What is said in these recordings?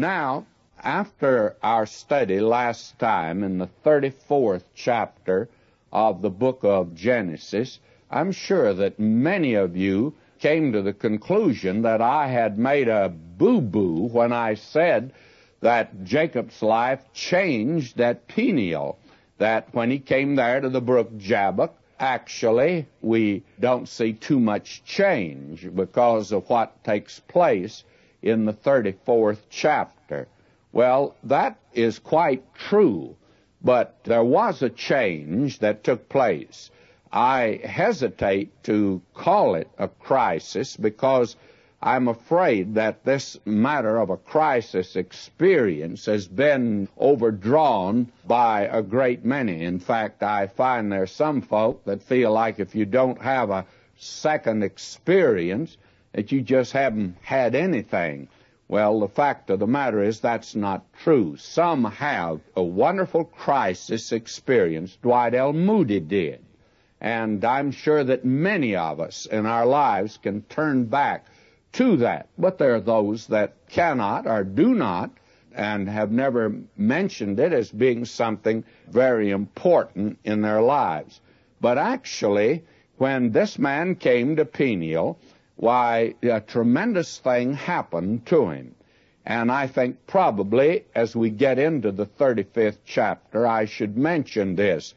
Now, after our study last time in the 34th chapter of the book of Genesis, I'm sure that many of you came to the conclusion that I had made a boo-boo when I said that Jacob's life changed at Peniel, that when he came there to the brook Jabbok, actually we don't see too much change because of what takes place in the 34th chapter. Well, that is quite true, but there was a change that took place. I hesitate to call it a crisis because I'm afraid that this matter of a crisis experience has been overdrawn by a great many. In fact, I find there's some folk that feel like if you don't have a second experience, that you just haven't had anything. Well, the fact of the matter is that's not true. Some have a wonderful crisis experience. Dwight L. Moody did. And I'm sure that many of us in our lives can turn back to that. But there are those that cannot or do not and have never mentioned it as being something very important in their lives. But actually, when this man came to Peniel, why a tremendous thing happened to him. And I think probably as we get into the 35th chapter, I should mention this.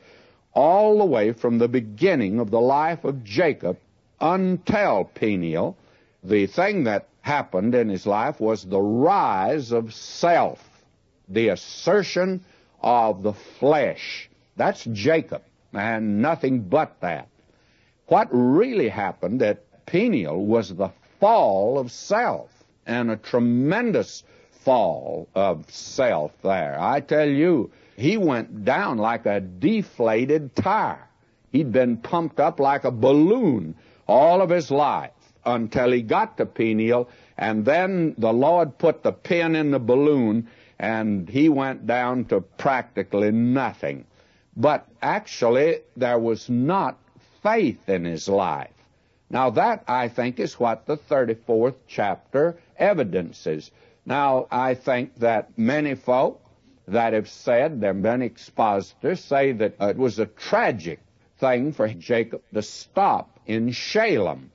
All the way from the beginning of the life of Jacob until Peniel, the thing that happened in his life was the rise of self, the assertion of the flesh. That's Jacob, and nothing but that. What really happened at penial was the fall of self and a tremendous fall of self there. I tell you, he went down like a deflated tire. He'd been pumped up like a balloon all of his life until he got to penial, and then the Lord put the pin in the balloon, and he went down to practically nothing. But actually, there was not faith in his life. Now, that, I think, is what the 34th chapter evidences. Now, I think that many folk that have said, there have been expositors, say that it was a tragic thing for Jacob to stop in Shalem.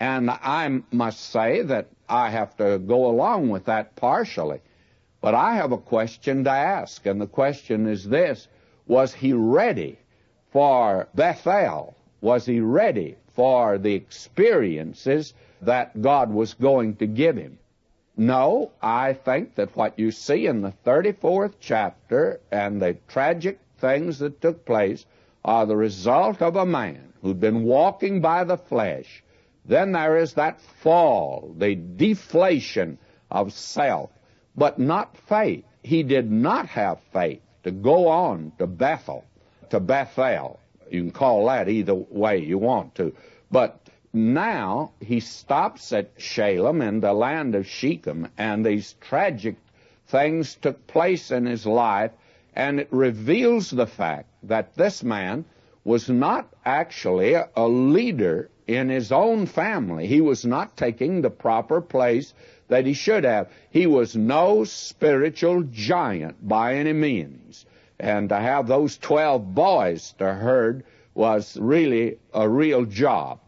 And I must say that I have to go along with that partially. But I have a question to ask, and the question is this Was he ready for Bethel? Was he ready for the experiences that God was going to give him? No, I think that what you see in the 34th chapter and the tragic things that took place are the result of a man who'd been walking by the flesh. Then there is that fall, the deflation of self, but not faith. He did not have faith to go on to Bethel, to Bethel, you can call that either way you want to. But now he stops at Shalem in the land of Shechem, and these tragic things took place in his life, and it reveals the fact that this man was not actually a leader in his own family. He was not taking the proper place that he should have. He was no spiritual giant by any means. And to have those 12 boys to herd was really a real job.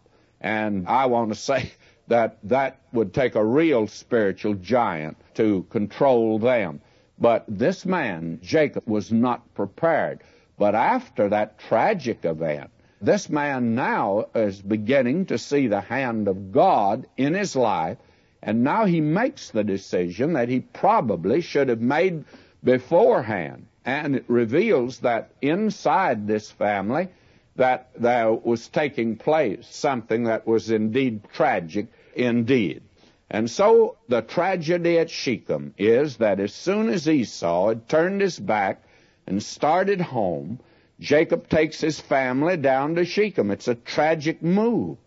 And I want to say that that would take a real spiritual giant to control them. But this man, Jacob, was not prepared. But after that tragic event, this man now is beginning to see the hand of God in his life, and now he makes the decision that he probably should have made beforehand and it reveals that inside this family that there was taking place something that was indeed tragic indeed. And so the tragedy at Shechem is that as soon as Esau had turned his back and started home, Jacob takes his family down to Shechem. It's a tragic move.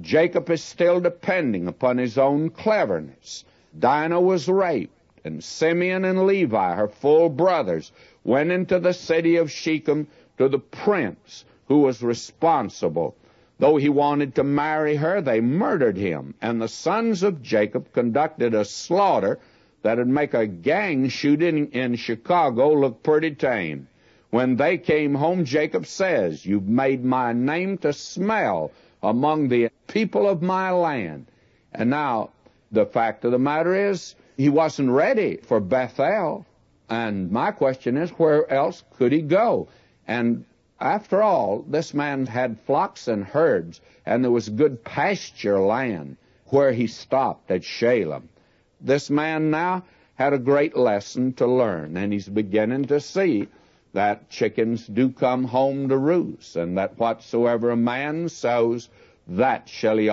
Jacob is still depending upon his own cleverness. Dinah was raped and Simeon and Levi, her full brothers, went into the city of Shechem to the prince who was responsible. Though he wanted to marry her, they murdered him, and the sons of Jacob conducted a slaughter that would make a gang shooting in Chicago look pretty tame. When they came home, Jacob says, You've made my name to smell among the people of my land. And now, the fact of the matter is, he wasn't ready for Bethel. And my question is, where else could he go? And after all, this man had flocks and herds, and there was good pasture land where he stopped at Shalem. This man now had a great lesson to learn, and he's beginning to see that chickens do come home to roost, and that whatsoever a man sows, that shall he